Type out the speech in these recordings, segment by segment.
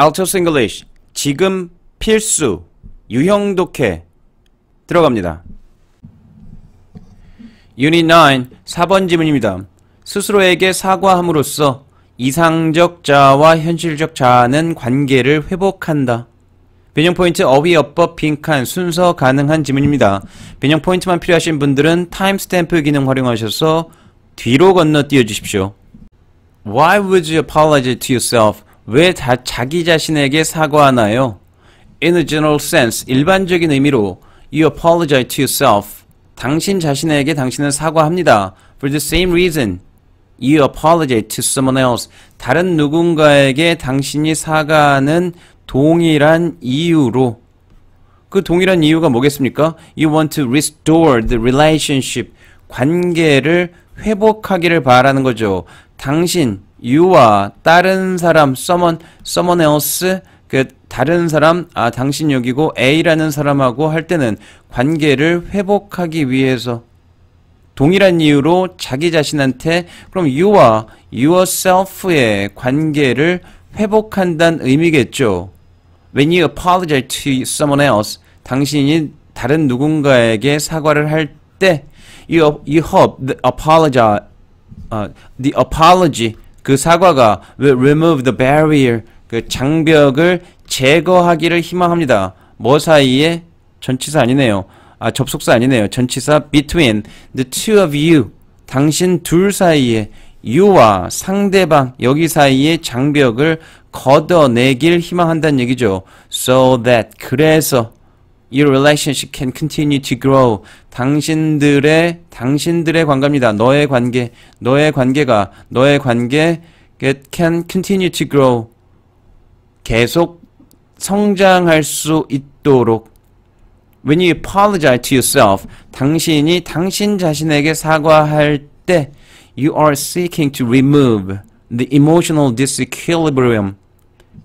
Altos English 지금 필수 유형 독해 들어갑니다. 유닛 9 4번 지문입니다. 스스로에게 사과함으로써 이상적 자와 현실적 자는 관계를 회복한다. 변형 포인트 어휘 어법 빈칸 순서 가능한 지문입니다. 변형 포인트만 필요하신 분들은 타임스탬프 기능 활용하셔서 뒤로 건너뛰어 주십시오. Why would you apologize to yourself 왜다 자기 자신에게 사과하나요? In a general sense, 일반적인 의미로 You apologize to yourself. 당신 자신에게 당신은 사과합니다. For the same reason, you apologize to someone else. 다른 누군가에게 당신이 사과하는 동일한 이유로 그 동일한 이유가 뭐겠습니까? You want to restore the relationship. 관계를 회복하기를 바라는 거죠. 당신 you와 다른 사람 someone someone else 그 다른 사람 아 당신 여기고 A라는 사람하고 할 때는 관계를 회복하기 위해서 동일한 이유로 자기 자신한테 그럼 you와 yourself의 관계를 회복한다는 의미겠죠. When you apologize to someone else, 당신이 다른 누군가에게 사과를 할 때, you, you hope the apology, uh, the apology 그 사과가 remove the barrier 그 장벽을 제거하기를 희망합니다. 뭐 사이에 전치사 아니네요. 아 접속사 아니네요. 전치사 between the two of you 당신 둘 사이에 유와 상대방 여기 사이의 장벽을 걷어내길 희망한다는 얘기죠. So that 그래서 이 relationship can continue to grow. 당신들의 당신들의 관계입니다. 너의 관계, 너의 관계가 너의 관계 it can continue to grow. 계속 성장할 수 있도록 when you apologize to yourself, 당신이 당신 자신에게 사과할 때 you are seeking to remove the emotional disequilibrium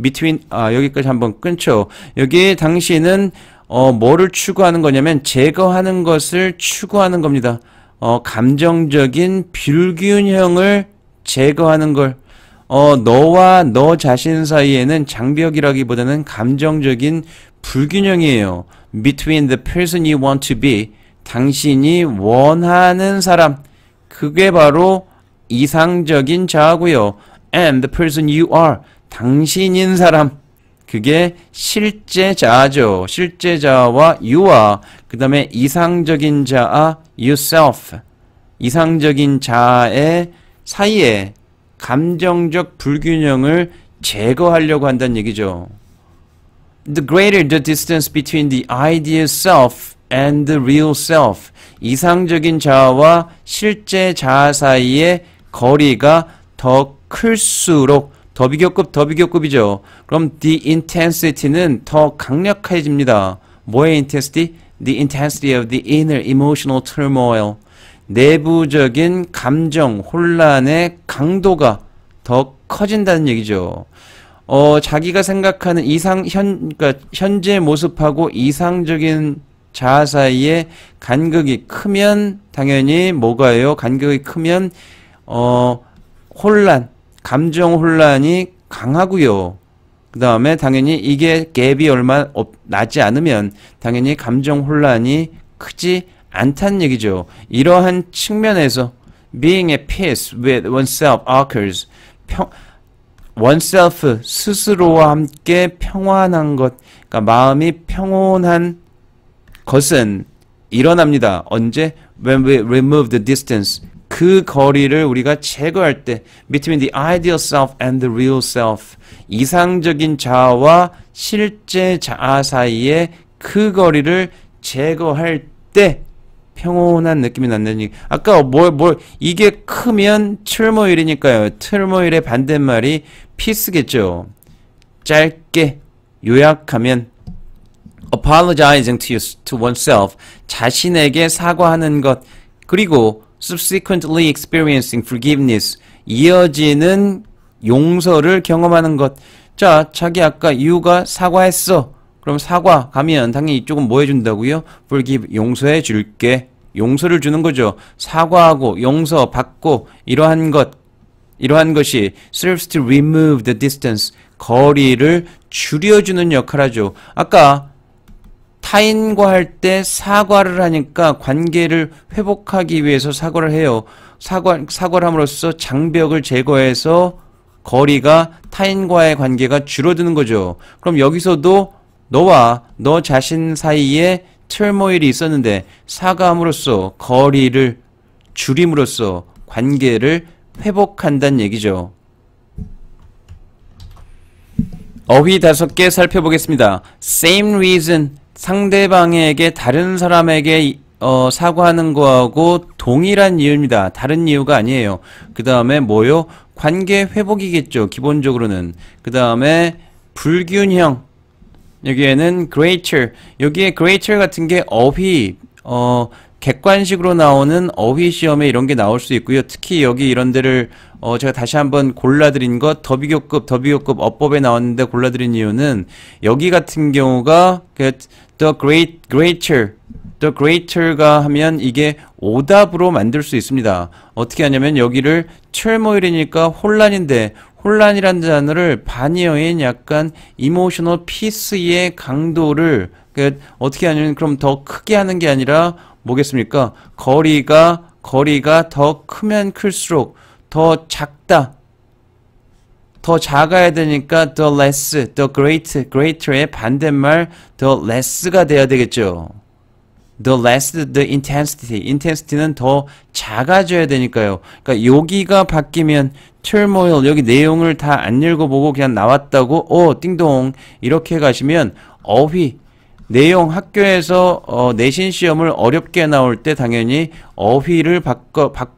between 아 여기까지 한번 끊죠. 여기 당신은 어, 뭐를 추구하는 거냐면 제거하는 것을 추구하는 겁니다. 어, 감정적인 불균형을 제거하는 걸 어, 너와 너 자신 사이에는 장벽이라기보다는 감정적인 불균형이에요. between the person you want to be 당신이 원하는 사람 그게 바로 이상적인 자아고요. and the person you are 당신인 사람 그게 실제자죠. 아 실제자와 아 유아, 그 다음에 이상적인 자아 yourself 이상적인 자의 아 사이에 감정적 불균형을 제거하려고 한다는 얘기죠. The greater the distance between the ideal self and the real self 이상적인 자아와 실제 자아 사이의 거리가 더 클수록 더 비교급 더 비교급이죠. 그럼 the intensity는 더 강력해집니다. 뭐의 intensity? The intensity of the inner emotional turmoil. 내부적인 감정 혼란의 강도가 더 커진다는 얘기죠. 어, 자기가 생각하는 이상 현 그러니까 현재 모습하고 이상적인 자아 사이에 간격이 크면 당연히 뭐가요? 간격이 크면 어 혼란 감정 혼란이 강하고요. 그 다음에 당연히 이게 갭이 얼마 없, 나지 않으면 당연히 감정 혼란이 크지 않다는 얘기죠. 이러한 측면에서 being at peace with oneself occurs 평, oneself 스스로와 함께 평안한 것, 그러니까 마음이 평온한 것은 일어납니다. 언제? When we remove the distance 그 거리를 우리가 제거할 때 between the ideal self and the real self 이상적인 자아와 실제 자아 사이에 그 거리를 제거할 때 평온한 느낌이 난다니 아까 뭘뭘 이게 크면 틀모일이니까요 틀모일의 반대말이 피스겠죠 짧게 요약하면 apologizing to, you, to oneself 자신에게 사과하는 것 그리고 subsequently experiencing forgiveness 이어지는 용서를 경험하는 것. 자, 자기 아까 이유가 사과했어. 그럼 사과 가면 당연히 이쪽은 뭐 해준다고요? forgive 용서해 줄게. 용서를 주는 거죠. 사과하고 용서 받고 이러한 것 이러한 것이 serves to remove the distance 거리를 줄여주는 역할하죠. 아까 타인과 할 때 사과를 하니까 관계를 회복하기 위해서 사과를 해요. 사과, 사과를 함으로써 장벽을 제거해서 거리가 타인과의 관계가 줄어드는 거죠. 그럼 여기서도 너와 너 자신 사이에 틀모일이 있었는데 사과함으로써 거리를 줄임으로써 관계를 회복한다는 얘기죠. 어휘 다섯 개 살펴보겠습니다. Same reason, 상대방에게 다른 사람에게 어, 사과하는 거하고 동일한 이유입니다. 다른 이유가 아니에요. 그 다음에 뭐요? 관계 회복이겠죠. 기본적으로는. 그 다음에 불균형. 여기에는 greater. 여기에 greater 같은 게 어휘, 어, 객관식으로 나오는 어휘 시험에 이런 게 나올 수 있고요. 특히 여기 이런 데를 어 제가 다시 한번 골라드린 것 더비교급, 더비교급 어법에 나왔는데 골라드린 이유는 여기 같은 경우가 그, the great greater the greater가 하면 이게 오답으로 만들 수 있습니다. 어떻게 하냐면 여기를 철모일이니까 혼란인데 혼란이라는 단어를 반여인 약간 이모셔널 피스의 강도를 그 어떻게 하냐면 그럼 더 크게 하는 게 아니라 뭐겠습니까? 거리가 거리가 더 크면 클수록 더 작다 더 작아야 되니까 the less, the great, greater의 반대말 the less가 돼야 되겠죠. the less the intensity. intensity는 더 작아져야 되니까요. 그러니까 여기가 바뀌면 turmoil, 여기 내용을 다 안 읽어보고 그냥 나왔다고 오, 어, 띵동 이렇게 가시면 어휘, 내용 학교에서 어, 내신 시험을 어렵게 나올 때 당연히 어휘를 바꿔, 바꿔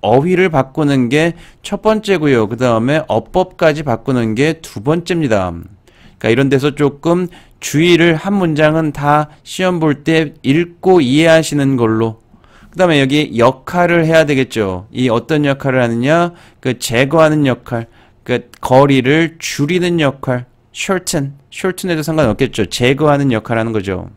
어휘를 바꾸는 게 첫 번째고요. 그 다음에 어법까지 바꾸는 게 두 번째입니다. 그러니까 이런 데서 조금 주의를 한 문장은 다 시험 볼 때 읽고 이해하시는 걸로 그 다음에 여기 역할을 해야 되겠죠. 이 어떤 역할을 하느냐? 그 제거하는 역할, 그 거리를 줄이는 역할, shorten, shorten에도 상관없겠죠. 제거하는 역할하는 거죠.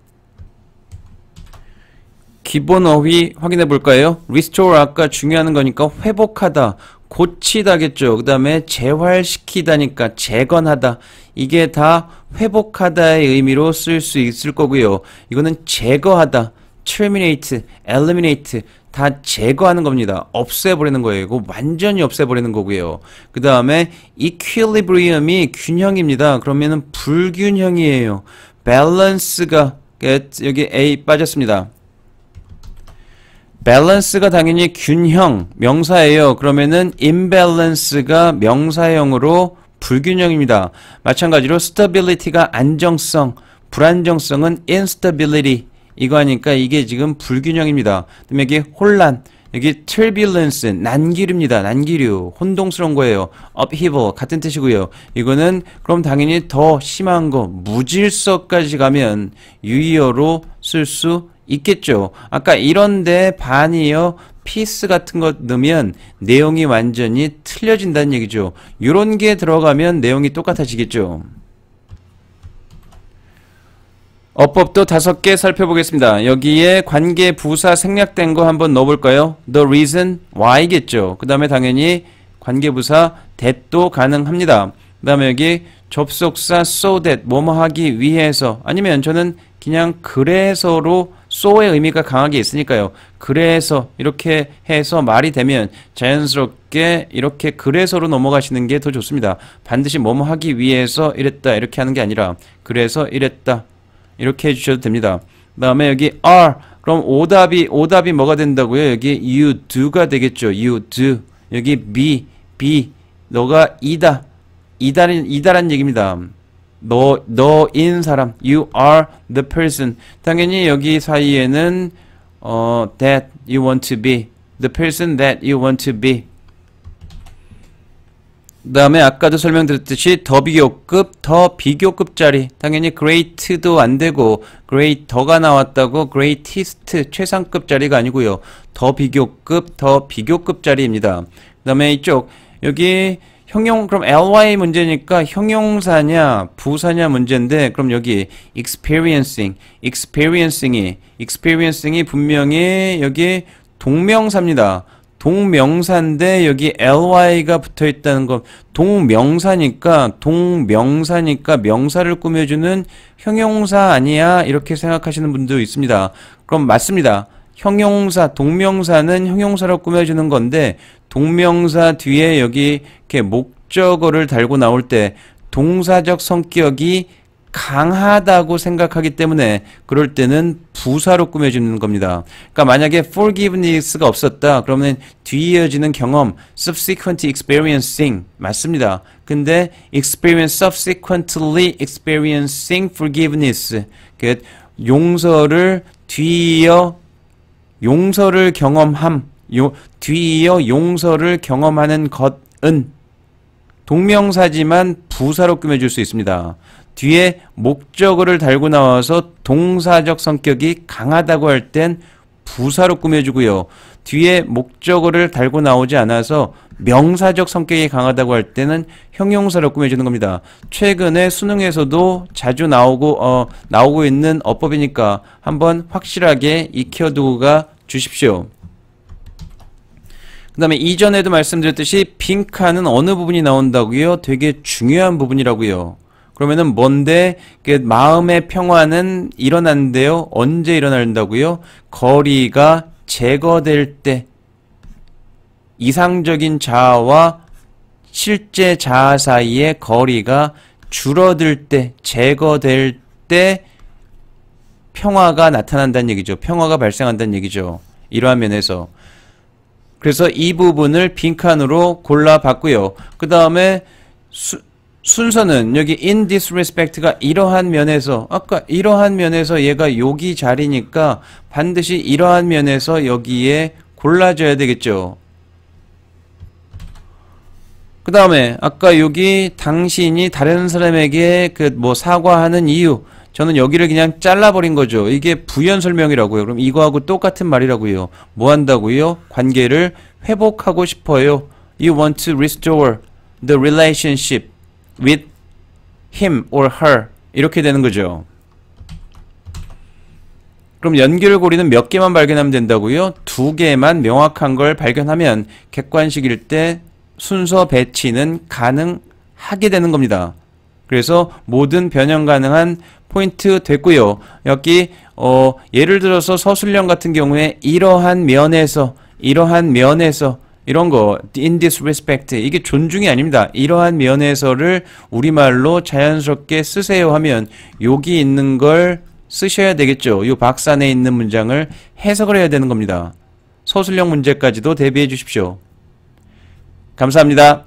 기본 어휘 확인해 볼까요? restore 아까 중요한 거니까 회복하다, 고치다겠죠. 그 다음에 재활시키다니까 재건하다. 이게 다 회복하다의 의미로 쓸 수 있을 거고요. 이거는 제거하다, terminate, eliminate 다 제거하는 겁니다. 없애버리는 거예요. 이거 완전히 없애버리는 거고요. 그 다음에 equilibrium이 균형입니다. 그러면은 불균형이에요. balance가 예, 여기 A 빠졌습니다. 밸런스가 당연히 균형 명사예요. 그러면은 imbalance가 명사형으로 불균형입니다. 마찬가지로 stability가 안정성, 불안정성은 instability 이거 하니까 이게 지금 불균형입니다. 그다음에 이게 혼란, 여기 turbulence 난기류입니다. 난기류 혼동스러운 거예요. upheaval 같은 뜻이고요. 이거는 그럼 당연히 더 심한 거 무질서까지 가면 유의어로 쓸수 있겠죠. 아까 이런데 반이요. 피스 같은 것 넣으면 내용이 완전히 틀려진다는 얘기죠. 요런 게 들어가면 내용이 똑같아지겠죠. 어법도 다섯 개 살펴보겠습니다. 여기에 관계 부사 생략된 거 한번 넣어볼까요? The reason why겠죠. 그 다음에 당연히 관계 부사 that도 가능합니다. 그 다음에 여기 접속사 so that 뭐뭐 하기 위해서 아니면 저는 그냥 그래서로 so의 의미가 강하게 있으니까요. 그래서 이렇게 해서 말이 되면 자연스럽게 이렇게 그래서로 넘어가시는 게 더 좋습니다. 반드시 뭐뭐 하기 위해서 이랬다 이렇게 하는 게 아니라 그래서 이랬다 이렇게 해주셔도 됩니다. 그 다음에 여기 are 그럼 오답이 오답이 뭐가 된다고요? 여기 you do가 되겠죠. you do 여기 be be 너가 이다 이다는 이다란 얘기입니다. 너, 너인 사람. You are the person. 당연히 여기 사이에는 어, that you want to be. The person that you want to be. 그 다음에 아까도 설명드렸듯이 더 비교급, 더 비교급 자리. 당연히 great도 안 되고 g r e a t e 가 나왔다고 greatest 최상급 자리가 아니고요. 더 비교급, 더 비교급 자리입니다. 그 다음에 이쪽 여기 형용 그럼 ly 문제니까 형용사냐 부사냐 문제인데 그럼 여기 experiencing experiencing이 experiencing이 분명히 여기 동명사입니다. 동명사인데 여기 ly가 붙어 있다는 건 동명사니까 동명사니까 명사를 꾸며주는 형용사 아니야 이렇게 생각하시는 분도 있습니다. 그럼 맞습니다. 형용사 동명사는 형용사로 꾸며주는 건데 동명사 뒤에 여기 이렇게 목적어를 달고 나올 때 동사적 성격이 강하다고 생각하기 때문에 그럴 때는 부사로 꾸며주는 겁니다. 그러니까 만약에 forgiveness가 없었다. 그러면 뒤이어지는 경험, subsequent experiencing 맞습니다. 근데 experience subsequently experiencing forgiveness 그 용서를 뒤이어 용서를 경험함 요, 뒤이어 용서를 경험하는 것은 동명사지만 부사로 꾸며줄 수 있습니다. 뒤에 목적어를 달고 나와서 동사적 성격이 강하다고 할 땐 부사로 꾸며주고요. 뒤에 목적어를 달고 나오지 않아서 명사적 성격이 강하다고 할 때는 형용사로 꾸며주는 겁니다. 최근에 수능에서도 자주 나오고 어, 나오고 있는 어법이니까 한번 확실하게 익혀두가 고 주십시오. 그 다음에 이전에도 말씀드렸듯이 빈 칸은 어느 부분이 나온다고요? 되게 중요한 부분이라고요. 그러면은 뭔데 마음의 평화는 일어난대요. 언제 일어난다고요? 거리가 제거될 때 이상적인 자아와 실제 자아 사이의 거리가 줄어들 때 제거될 때 평화가 나타난다는 얘기죠. 평화가 발생한다는 얘기죠. 이러한 면에서 그래서 이 부분을 빈칸으로 골라봤고요. 그 다음에 순서는 여기 in disrespect가 이러한 면에서 아까 이러한 면에서 얘가 여기 자리니까 반드시 이러한 면에서 여기에 골라줘야 되겠죠. 그 다음에 아까 여기 당신이 다른 사람에게 그 뭐 사과하는 이유 저는 여기를 그냥 잘라버린 거죠. 이게 부연 설명이라고요. 그럼 이거하고 똑같은 말이라고요. 뭐 한다고요? 관계를 회복하고 싶어요. You want to restore the relationship with him or her. 이렇게 되는 거죠. 그럼 연결고리는 몇 개만 발견하면 된다고요? 두 개만 명확한 걸 발견하면 객관식일 때 순서 배치는 가능하게 되는 겁니다. 그래서 모든 변형 가능한 포인트 됐고요. 여기 어, 예를 들어서 서술형 같은 경우에 이러한 면에서 이러한 면에서 이런 거 in disrespect 이게 존중이 아닙니다. 이러한 면에서를 우리말로 자연스럽게 쓰세요 하면 여기 있는 걸 쓰셔야 되겠죠. 이 박산에 있는 문장을 해석을 해야 되는 겁니다. 서술형 문제까지도 대비해 주십시오. 감사합니다.